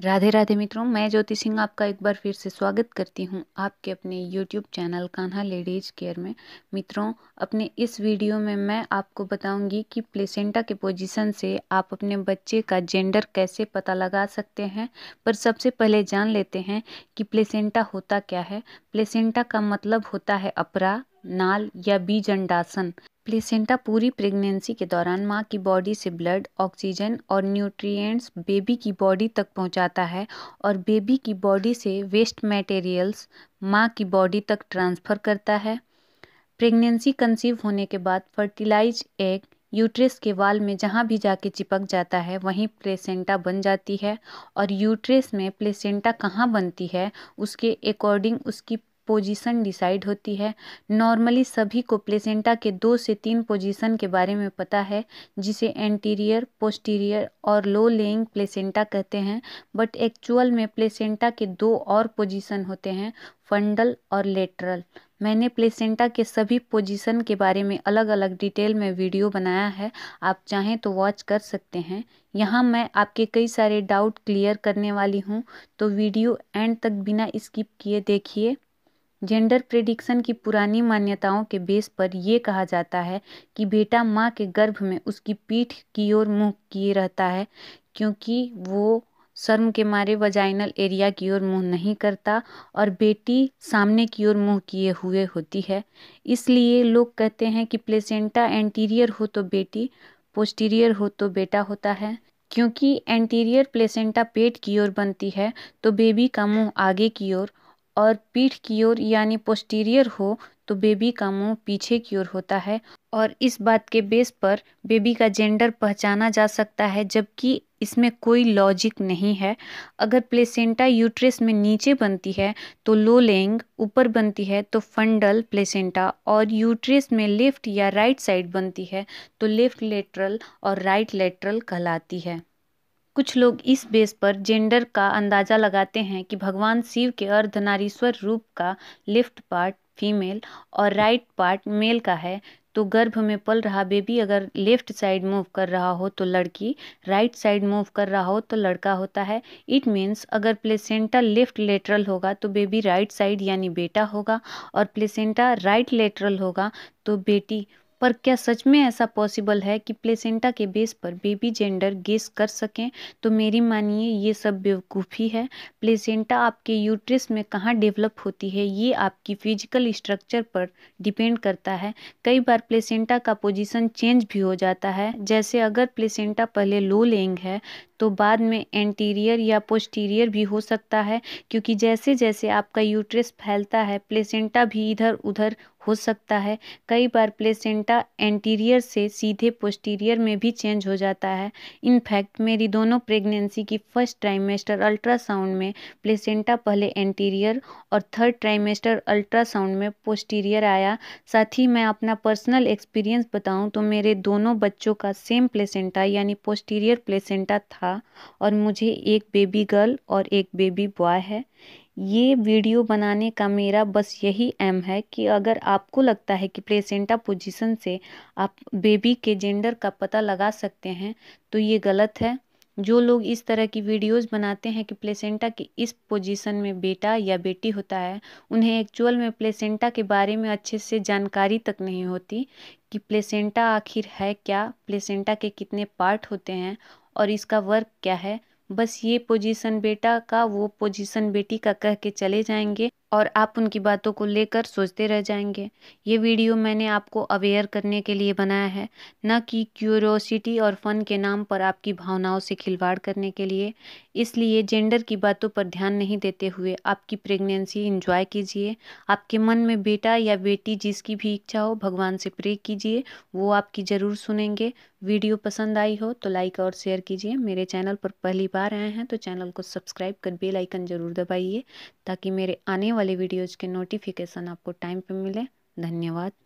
राधे राधे मित्रों मैं ज्योति सिंह आपका एक बार फिर से स्वागत करती हूं आपके अपने YouTube channel Kanha ladies care में मित्रों अपने इस वीडियो में मैं आपको बताऊंगी कि प्लेसेंटा के पोजीशन से आप अपने बच्चे का जेंडर कैसे पता लगा सकते हैं पर सबसे पहले जान लेते हैं कि प्लेसेंटा होता क्या है प्लेसेंटा का मतलब होता है अपरा नाल या बीज अंडासन प्लेसेंटा पूरी प्रेगनेंसी के दौरान मां की बॉडी से ब्लड ऑक्सीजन और न्यूट्रिएंट्स बेबी की बॉडी तक पहुंचाता है और बेबी की बॉडी से वेस्ट मटेरियल्स मां की बॉडी तक ट्रांसफ़र करता है प्रेगनेंसी कंसीव होने के बाद फर्टिलाइज एग यूट्रेस के वाल में जहाँ भी जाके चिपक जाता है वहीं प्लेसेंटा बन जाती है और यूट्रेस में प्लेसेंटा कहाँ बनती है उसके अकॉर्डिंग उसकी पोजीशन डिसाइड होती है नॉर्मली सभी को प्लेसेंटा के दो से तीन पोजीशन के बारे में पता है जिसे एंटीरियर पोस्टीरियर और लो लेइंग प्लेसेंटा कहते हैं बट एक्चुअल में प्लेसेंटा के दो और पोजीशन होते हैं फंडल और लेटरल मैंने प्लेसेंटा के सभी पोजीशन के बारे में अलग अलग डिटेल में वीडियो बनाया है आप चाहें तो वॉच कर सकते हैं यहाँ मैं आपके कई सारे डाउट क्लियर करने वाली हूँ तो वीडियो एंड तक बिना स्किप किए देखिए जेंडर प्रेडिक्शन की पुरानी मान्यताओं के बेस पर यह कहा जाता है कि बेटा माँ के गर्भ में उसकी पीठ की ओर मुँह किए रहता है क्योंकि वो शर्म के मारे वजाइनल एरिया की ओर मुंह नहीं करता और बेटी सामने की ओर मुंह किए हुए होती है इसलिए लोग कहते हैं कि प्लेसेंटा एंटीरियर हो तो बेटी पोस्टीरियर हो तो बेटा होता है क्योंकि एंटीरियर प्लेसेंटा पेट की ओर बनती है तो बेबी का मुंह आगे की ओर और पीठ की ओर यानी पोस्टीरियर हो तो बेबी का मुंह पीछे की ओर होता है और इस बात के बेस पर बेबी का जेंडर पहचाना जा सकता है जबकि इसमें कोई लॉजिक नहीं है अगर प्लेसेंटा यूट्रेस में नीचे बनती है तो लो लेंग ऊपर बनती है तो फंडल प्लेसेंटा और यूट्रेस में लेफ्ट या राइट साइड बनती है तो लेफ्ट लेटरल और राइट लेटरल कहलाती है कुछ लोग इस बेस पर जेंडर का अंदाजा लगाते हैं कि भगवान शिव के अर्धनारीश्वर रूप का लेफ्ट पार्ट फीमेल और राइट पार्ट मेल का है तो गर्भ में पल रहा बेबी अगर लेफ्ट साइड मूव कर रहा हो तो लड़की राइट साइड मूव कर रहा हो तो लड़का होता है इट मीन्स अगर प्लेसेंटा लेफ्ट लेटरल होगा तो बेबी राइट साइड यानी बेटा होगा और प्लेसेंटा राइट लेटरल होगा तो बेटी पर क्या सच में ऐसा पॉसिबल है कि प्लेसेंटा के बेस पर बेबी जेंडर गेस कर सकें तो मेरी मानिए ये सब बेवकूफ़ी है प्लेसेंटा आपके यूट्रस में कहाँ डेवलप होती है ये आपकी फिजिकल स्ट्रक्चर पर डिपेंड करता है कई बार प्लेसेंटा का पोजीशन चेंज भी हो जाता है जैसे अगर प्लेसेंटा पहले लो लेंग है तो बाद में एंटीरियर या पोस्टीरियर भी हो सकता है क्योंकि जैसे जैसे आपका यूट्रस फैलता है प्लेसेंटा भी इधर उधर हो सकता है कई बार प्लेसेंटा एंटीरियर से सीधे पोस्टीरियर में भी चेंज हो जाता है इनफैक्ट मेरी दोनों प्रेगनेंसी की फर्स्ट ट्राइमेस्टर अल्ट्रासाउंड में प्लेसेंटा पहले एंटीरियर और थर्ड ट्राइमेस्टर अल्ट्रासाउंड में पोस्टीरियर आया साथ ही मैं अपना पर्सनल एक्सपीरियंस बताऊँ तो मेरे दोनों बच्चों का सेम प्लेसेंटा यानी पोस्टीरियर प्लेसेंटा था और मुझे एक बेबी गर्ल और एक बेबी बॉय है ये वीडियो बनाने का मेरा बस यही एम है कि अगर आपको लगता है कि प्लेसेंटा पोजीशन से आप बेबी के जेंडर का पता लगा सकते हैं तो ये गलत है जो लोग इस तरह की वीडियोस बनाते हैं कि प्लेसेंटा की इस पोजीशन में बेटा या बेटी होता है उन्हें एक्चुअल में प्लेसेंटा के बारे में अच्छे से जानकारी तक नहीं होती कि प्लेसेंटा आखिर है क्या प्लेसेंटा के कितने पार्ट होते हैं और इसका वर्क क्या है बस ये पोजीशन बेटा का वो पोजीशन बेटी का कह के चले जाएंगे और आप उनकी बातों को लेकर सोचते रह जाएंगे ये वीडियो मैंने आपको अवेयर करने के लिए बनाया है न कि क्यूरोसिटी और फन के नाम पर आपकी भावनाओं से खिलवाड़ करने के लिए इसलिए जेंडर की बातों पर ध्यान नहीं देते हुए आपकी प्रेगनेंसी इंजॉय कीजिए आपके मन में बेटा या बेटी जिसकी भी इच्छा हो भगवान से प्रे कीजिए वो आपकी ज़रूर सुनेंगे वीडियो पसंद आई हो तो लाइक और शेयर कीजिए मेरे चैनल पर पहली बार आए हैं तो चैनल को सब्सक्राइब कर बेल आइकन ज़रूर दबाइए ताकि मेरे आने वाले वाले वीडियोज़ के नोटिफिकेशन आपको टाइम पे मिले धन्यवाद